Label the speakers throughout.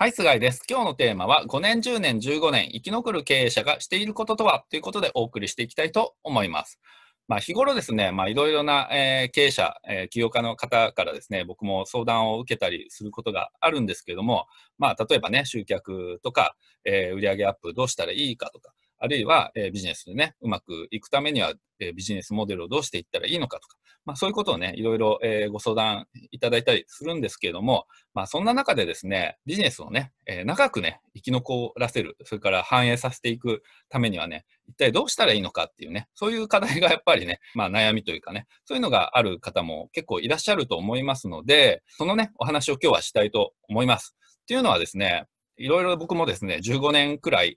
Speaker 1: はい、菅井です。今日のテーマは、5年、10年、15年、生き残る経営者がしていることとはということでお送りしていきたいと思います。まあ、日頃ですね、まあ、いろいろな、えー、経営者、えー、起業家の方からですね、僕も相談を受けたりすることがあるんですけれども、まあ、例えばね、集客とか、えー、売上アップどうしたらいいかとか、あるいは、えビジネスでね、うまくいくためには、えビジネスモデルをどうしていったらいいのかとか、まあ、そういうことをね、いろいろ、えご相談いただいたりするんですけれども、まあ、そんな中でですね、ビジネスをね、え長くね、生き残らせる、それから反映させていくためにはね、一体どうしたらいいのかっていうね、そういう課題がやっぱりね、まあ、悩みというかね、そういうのがある方も結構いらっしゃると思いますので、そのね、お話を今日はしたいと思います。っていうのはですね、いろいろ僕もですね、15年くらい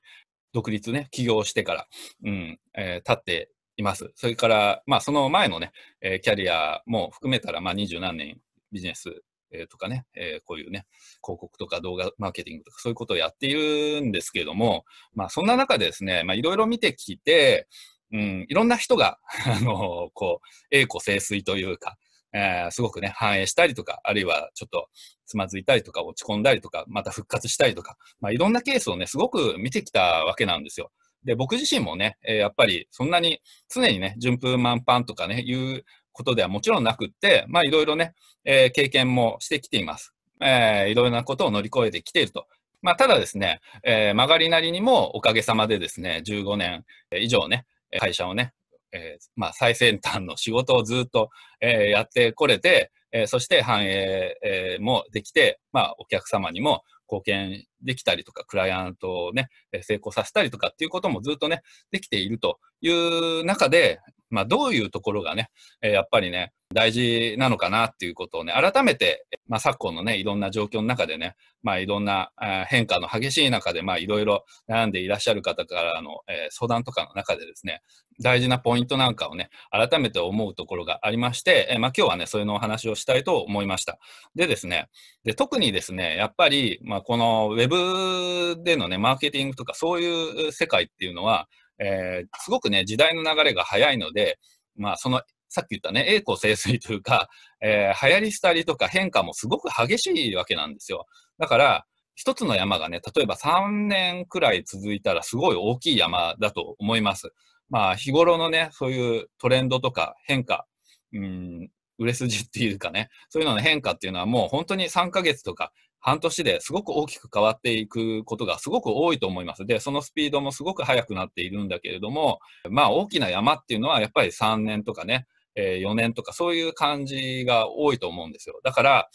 Speaker 1: 独立ね、起業してから、うん、えー、経っています。それから、まあ、その前のね、えー、キャリアも含めたら、まあ、二十何年ビジネス、えー、とかね、えー、こういうね、広告とか動画マーケティングとかそういうことをやっているんですけれども、まあ、そんな中でですね、まあ、いろいろ見てきて、うん、いろんな人が、あの、こう、栄枯盛衰というか、えー、すごくね、反映したりとか、あるいはちょっとつまずいたりとか、落ち込んだりとか、また復活したりとか、まあ、いろんなケースをね、すごく見てきたわけなんですよ。で、僕自身もね、えー、やっぱりそんなに常にね、順風満帆とかね、いうことではもちろんなくって、まあいろいろね、えー、経験もしてきています。えー、いろいろなことを乗り越えてきていると。まあただですね、えー、曲がりなりにもおかげさまでですね、15年以上ね、会社をね、えー、まあ、最先端の仕事をずっと、えー、やってこれて、えー、そして繁栄、えもできて、まあ、お客様にも貢献できたりとか、クライアントをね、成功させたりとかっていうこともずっとね、できているという中で、まあ、どういうところがね、えやっぱりね、大事なのかなっていうことをね、改めて、まあ、昨今のね、いろんな状況の中でね、まあ、いろんな変化の激しい中で、まあ、いろいろ悩んでいらっしゃる方からの、え相談とかの中でですね、大事なポイントなんかをね、改めて思うところがありまして、えまあ、今日はね、それのお話をしたいと思いました。でですね、で特にですね、やっぱり、まあ、この Web でのね、マーケティングとかそういう世界っていうのは、えー、すごくね、時代の流れが早いので、まあ、その、さっき言ったね、栄光清水というか、えー、流行り廃りとか変化もすごく激しいわけなんですよ。だから、一つの山がね、例えば3年くらい続いたらすごい大きい山だと思います。まあ、日頃のね、そういうトレンドとか変化、うん、売れ筋っていうかね、そういうのの変化っていうのはもう本当に3ヶ月とか半年ですごく大きく変わっていくことがすごく多いと思います。で、そのスピードもすごく速くなっているんだけれども、まあ大きな山っていうのはやっぱり3年とかね、えー、4年とかそういう感じが多いと思うんですよ。だから、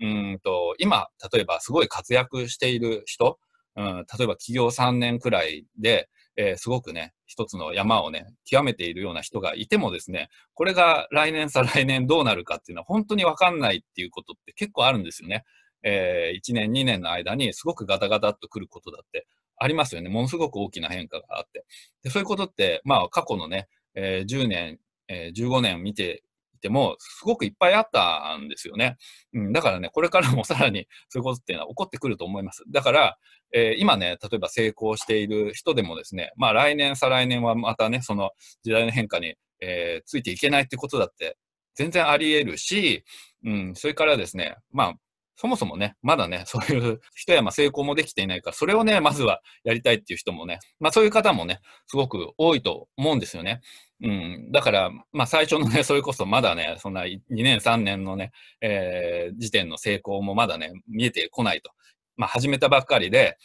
Speaker 1: うんと、今、例えばすごい活躍している人、うん、例えば企業3年くらいで、えー、すごくね、一つの山をね、極めているような人がいてもですね、これが来年再来年どうなるかっていうのは本当にわかんないっていうことって結構あるんですよね。えー、1年、2年の間にすごくガタガタっと来ることだってありますよね。ものすごく大きな変化があって。でそういうことって、まあ、過去のね、えー、10年、えー、15年見ていても、すごくいっぱいあったんですよね。うん、だからね、これからも さらにそういうことっていうのは起こってくると思います。だから、えー、今ね、例えば成功している人でもですね、まあ、来年、再来年はまたね、その時代の変化に、えー、ついていけないってことだって全然あり得るし、うん、それからですね、まあ、そもそもね、まだね、そういう一山成功もできていないから、それをね、まずはやりたいっていう人もね、まあそういう方もね、すごく多いと思うんですよね。うん。だから、まあ最初のね、それこそまだね、そんな2年3年のね、えー、時点の成功もまだね、見えてこないと。まあ始めたばっかりで、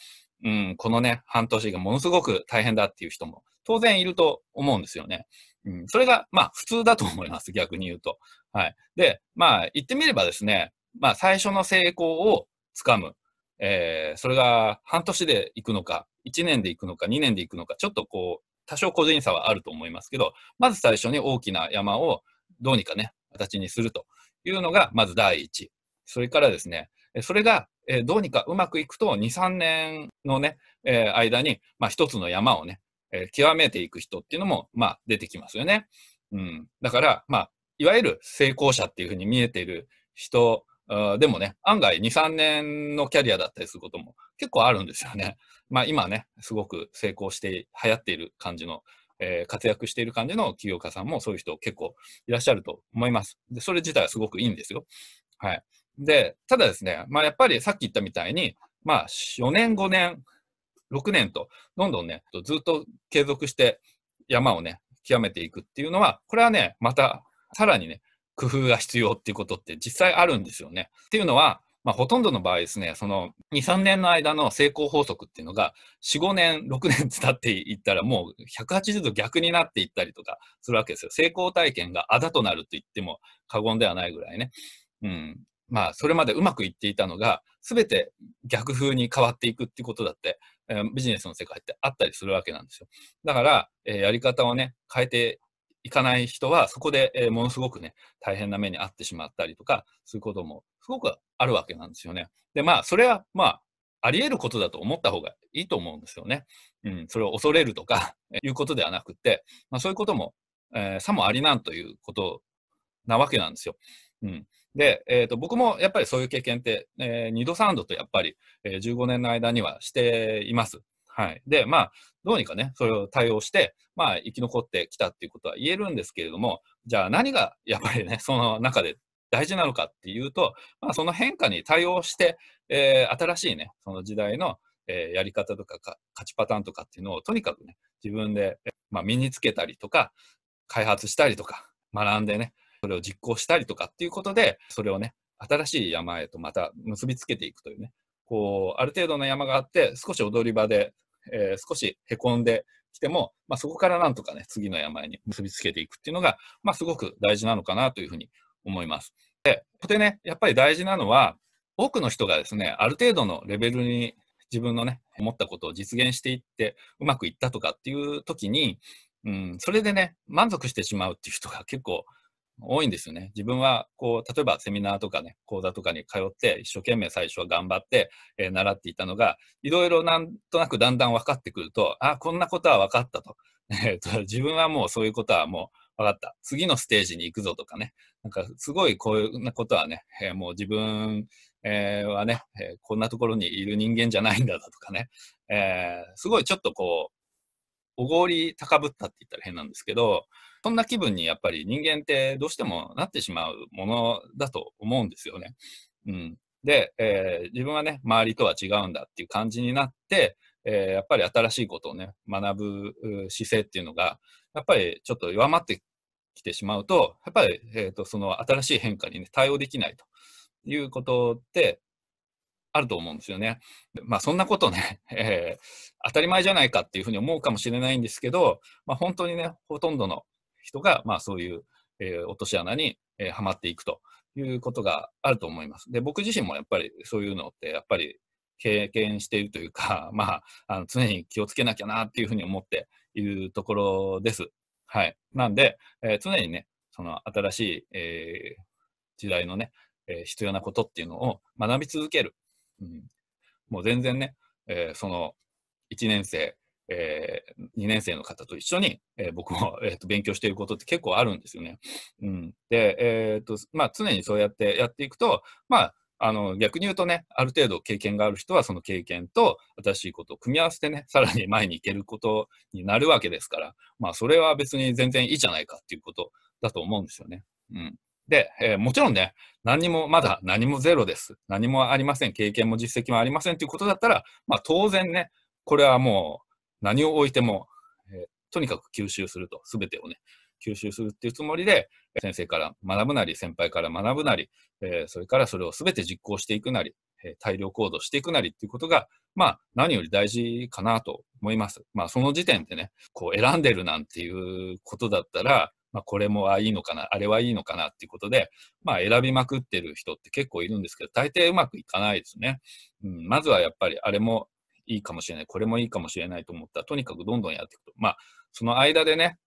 Speaker 1: うん、このね、半年がものすごく大変だっていう人も当然いると思うんですよね。うん、それが、まあ普通だと思います、逆に言うと。はい。で、まあ言ってみればですね、まあ、最初の成功をつかむ。えー、それが半年でいくのか、1年でいくのか、2年でいくのか、ちょっとこう、多少個人差はあると思いますけど、まず最初に大きな山をどうにかね、形にするというのが、まず第一。それからですね、それが、えどうにかうまくいくと、2、3年のね、えー、間に、まあ、一つの山をね、えー、極めていく人っていうのも、まあ、出てきますよね。うん。だから、まあ、いわゆる成功者っていうふうに見えている人でもね、案外2、3年のキャリアだったりすることも結構あるんですよね。まあ今ね、すごく成功して、流行っている感じの、えー、活躍している感じの起業家さんもそういう人結構いらっしゃると思います。で、それ自体はすごくいいんですよ。はい。で、ただですね、まあやっぱりさっき言ったみたいに、まあ4年、5年、6年と、どんどんね、ずっと継続して山をね、極めていくっていうのは、これはね、またさらにね、工夫が必要っていうことって実際あるんですよね。っていうのは、まあ、ほとんどの場合ですね、その2、3年の間の成功法則っていうのが、4、5年、6年経っていったら、もう180度逆になっていったりとかするわけですよ。成功体験があだとなると言っても過言ではないぐらいね。うん。まあ、それまでうまくいっていたのが、すべて逆風に変わっていくってことだって、えー、ビジネスの世界ってあったりするわけなんですよ。だから、えー、やり方をね、変えて行かない人は、そこで、えー、ものすごくね、大変な目に遭ってしまったりとか、そういうこともすごくあるわけなんですよね。で、まあ、それは、まあ、あり得ることだと思った方がいいと思うんですよね。うん、それを恐れるとかいうことではなくて、まあ、そういうことも、えー、さもありなんということなわけなんですよ。うん、で、えーと、僕もやっぱりそういう経験って、えー、2度3度とやっぱり、えー、15年の間にはしています。はい。で、まあ、どうにかね、それを対応して、まあ、生き残ってきたっていうことは言えるんですけれども、じゃあ何がやっぱりね、その中で大事なのかっていうと、まあ、その変化に対応して、えー、新しいね、その時代の、えー、やり方とかか勝ちパターンとかっていうのをとにかくね、自分で、まあ、身につけたりとか、開発したりとか、学んでね、それを実行したりとかっていうことで、それをね、新しい山へとまた結びつけていくというね、こう、ある程度の山があって、少し踊り場でえー、少し凹んできても、まあ、そこからなんとかね、次の病に結びつけていくっていうのが、まあ、すごく大事なのかなというふうに思います。で、ここでね、やっぱり大事なのは、多くの人がですね、ある程度のレベルに自分のね、思ったことを実現していって、うまくいったとかっていう時に、うん、それでね、満足してしまうっていう人が結構多いんですよね。自分は、こう、例えばセミナーとかね、講座とかに通って、一生懸命最初は頑張って、えー、習っていたのが、いろいろなんとなくだんだん分かってくると、あ、こんなことは分かったと。えっと、自分はもうそういうことはもう分かった。次のステージに行くぞとかね。なんか、すごいこういうことはね、えー、もう自分、えー、はね、えこんなところにいる人間じゃないんだとかね。えすごいちょっとこう、おごり高ぶったって言ったら変なんですけど、そんな気分にやっぱり人間ってどうしてもなってしまうものだと思うんですよね。うん、で、えー、自分はね、周りとは違うんだっていう感じになって、えー、やっぱり新しいことをね、学ぶ姿勢っていうのが、やっぱりちょっと弱まってきてしまうと、やっぱり、えーと、その新しい変化に、ね、対応できないということって、あると思うんですよね。まあそんなことね、えー、当たり前じゃないかっていうふうに思うかもしれないんですけど、まあ、本当にね、ほとんどの人が、まあそういう、えー、落とし穴に、えー、はまっていくということがあると思います。で、僕自身もやっぱりそういうのって、やっぱり経験しているというか、まあ、あの常に気をつけなきゃなっていうふうに思っているところです。はい。なんで、えー、常にね、その新しい、えー、時代のね、えー、必要なことっていうのを学び続ける。うん、もう全然ね、えー、その1年生、えー、2年生の方と一緒に、えー、僕も、えーと、勉強していることって結構あるんですよね。うん、で、えーとまあ、常にそうやってやっていくと、まあ、あの逆に言うとね、ある程度経験がある人はその経験と新しいことを組み合わせてね、さらに前に行けることになるわけですから、まあ、それは別に全然いいじゃないかっていうことだと思うんですよね。うんで、えー、もちろんね、何も、まだ何もゼロです。何もありません。経験も実績もありませんということだったら、まあ当然ね、これはもう何を置いても、えとにかく吸収すると、すべてをね、吸収するっていうつもりで、先生から学ぶなり、先輩から学ぶなり、えそれからそれをすべて実行していくなり、え大量行動していくなりっていうことが、まあ、何より大事かなと思います。まあ、その時点でね、こう選んでるなんていうことだったら、まあ、これもあいいのかな、あれはいいのかなっていうことで、まあ、選びまくってる人って結構いるんですけど、大抵うまくいかないですね。うん、まずはやっぱり、あれもいいかもしれない、これもいいかもしれないと思ったら、とにかくどんどんやっていくと。まあ、その間でね、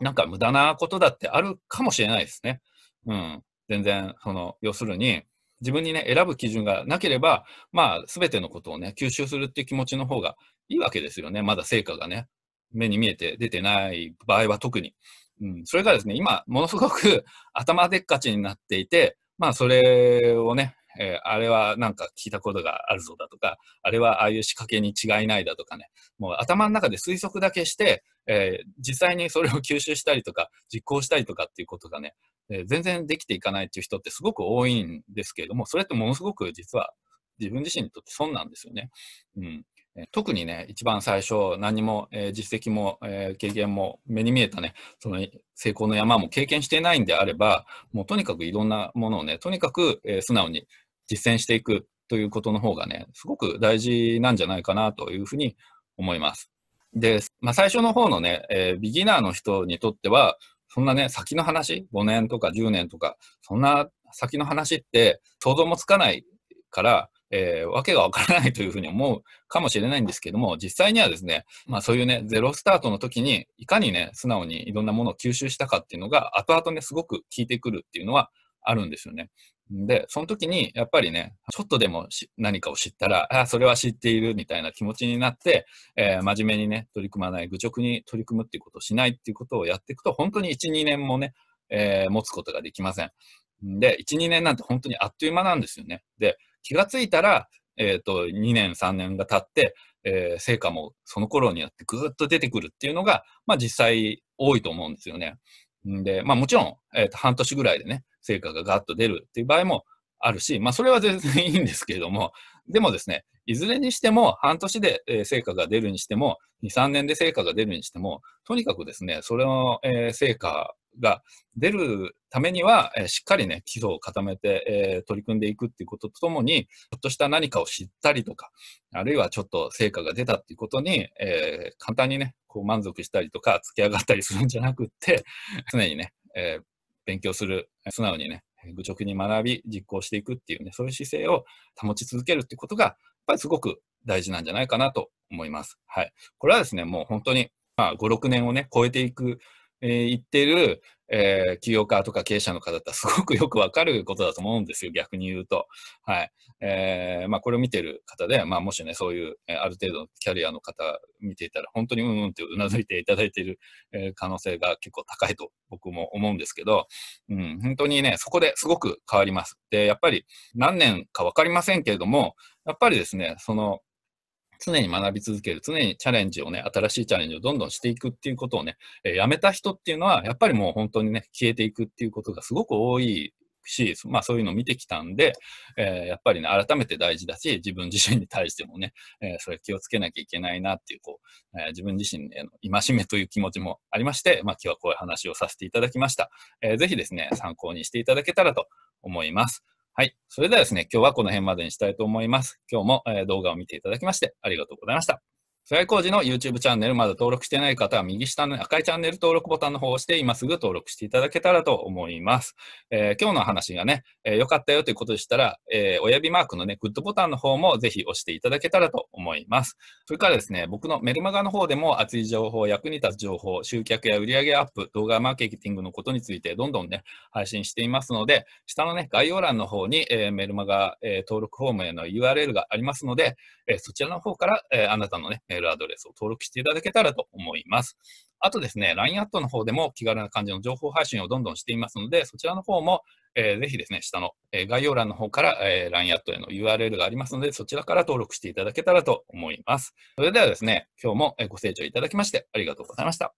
Speaker 1: なんか無駄なことだってあるかもしれないですね。うん。全然、その、要するに、自分にね、選ぶ基準がなければ、まあ、すべてのことをね、吸収するっていう気持ちの方がいいわけですよね。まだ成果がね、目に見えて出てない場合は特に。うん。それがですね、今、ものすごく 頭でっかちになっていて、まあ、それをね、えー、あれはなんか聞いたことがあるぞだとか、あれはああいう仕掛けに違いないだとかね、もう頭の中で推測だけして、えー、実際にそれを吸収したりとか、実行したりとかっていうことがね、えー、全然できていかないっていう人ってすごく多いんですけれども、それってものすごく実は自分自身にとって損なんですよね。うん特にね、一番最初、何も、えー、実績も、えー、経験も、目に見えたね、その成功の山も経験していないんであれば、もうとにかくいろんなものをね、とにかく、えー、素直に実践していくということの方がね、すごく大事なんじゃないかなというふうに思います。で、まあ、最初の方のね、えー、ビギナーの人にとっては、そんなね、先の話、5年とか10年とか、そんな先の話って想像もつかないから、えー、わけがわからないというふうに思うかもしれないんですけども、実際にはですね、まあそういうね、ゼロスタートの時に、いかにね、素直にいろんなものを吸収したかっていうのが、後々ね、すごく効いてくるっていうのはあるんですよね。で、その時に、やっぱりね、ちょっとでも何かを知ったら、ああ、それは知っているみたいな気持ちになって、えー、真面目にね、取り組まない、愚直に取り組むっていうことをしないっていうことをやっていくと、本当に1、2年もね、えー、持つことができません。で、1、2年なんて本当にあっという間なんですよね。で、気がついたら、えっ、ー、と、2年、3年が経って、えー、成果もその頃によってぐっと出てくるっていうのが、まあ実際多いと思うんですよね。で、まあもちろん、えー、と半年ぐらいでね、成果がガッと出るっていう場合もあるし、まあ、それは全然いいんですけれども、でもですね、いずれにしても、半年で成果が出るにしても、2、3年で成果が出るにしても、とにかくですね、それの成果が出るためには、しっかりね、基礎を固めて取り組んでいくっていうこととともに、ちょっとした何かを知ったりとか、あるいはちょっと成果が出たっていうことに、簡単にね、こう満足したりとか、突き上がったりするんじゃなくって、常にね、えー、勉強する、素直にね、愚直に学び、実行していくっていうね、そういう姿勢を保ち続けるってことが、やっぱりすごく大事なんじゃないかなと思います。はい。これはですね、もう本当に、まあ、5、6年をね、超えていく、えー、いっている、えー、企業家とか経営者の方だったらすごくよくわかることだと思うんですよ、逆に言うと。はい。えー、まあ、これを見てる方で、まあ、もしね、そういう、えある程度のキャリアの方見ていたら、本当にうんうんってうなずいていただいている、え可能性が結構高いと僕も思うんですけど、うん、本当にね、そこですごく変わります。で、やっぱり何年かわかりませんけれども、やっぱりですね、その、常に学び続ける、常にチャレンジをね、新しいチャレンジをどんどんしていくっていうことをね、えー、やめた人っていうのは、やっぱりもう本当にね、消えていくっていうことがすごく多いし、まあそういうのを見てきたんで、えー、やっぱりね、改めて大事だし、自分自身に対してもね、えー、それ気をつけなきゃいけないなっていう、こう、えー、自分自身への戒めという気持ちもありまして、まあ今日はこういう話をさせていただきました。えー、ぜひですね、参考にしていただけたらと思います。はい。それではですね、今日はこの辺までにしたいと思います。今日も動画を見ていただきましてありがとうございました。菅井工事の YouTube チャンネル、まだ登録してない方は右下の赤いチャンネル登録ボタンの方を押して、今すぐ登録していただけたらと思います。えー、今日の話がね、良、えー、かったよということでしたら、えー、親指マークのね、グッドボタンの方もぜひ押していただけたらと思います。それからですね、僕のメルマガの方でも熱い情報、役に立つ情報、集客や売上アップ、動画マーケティングのことについてどんどんね、配信していますので、下のね、概要欄の方に、えー、メルマガ、えー、登録フォームへの URL がありますので、えー、そちらの方から、えー、あなたのね、メールアドレスを登録していただけたらと思います。あとですね、LINE アットの方でも気軽な感じの情報配信をどんどんしていますので、そちらの方も、えー、ぜひですね、下の、えー、概要欄の方から、えー、LINE アットへの URL がありますので、そちらから登録していただけたらと思います。それではですね、今日もご清聴いただきましてありがとうございました。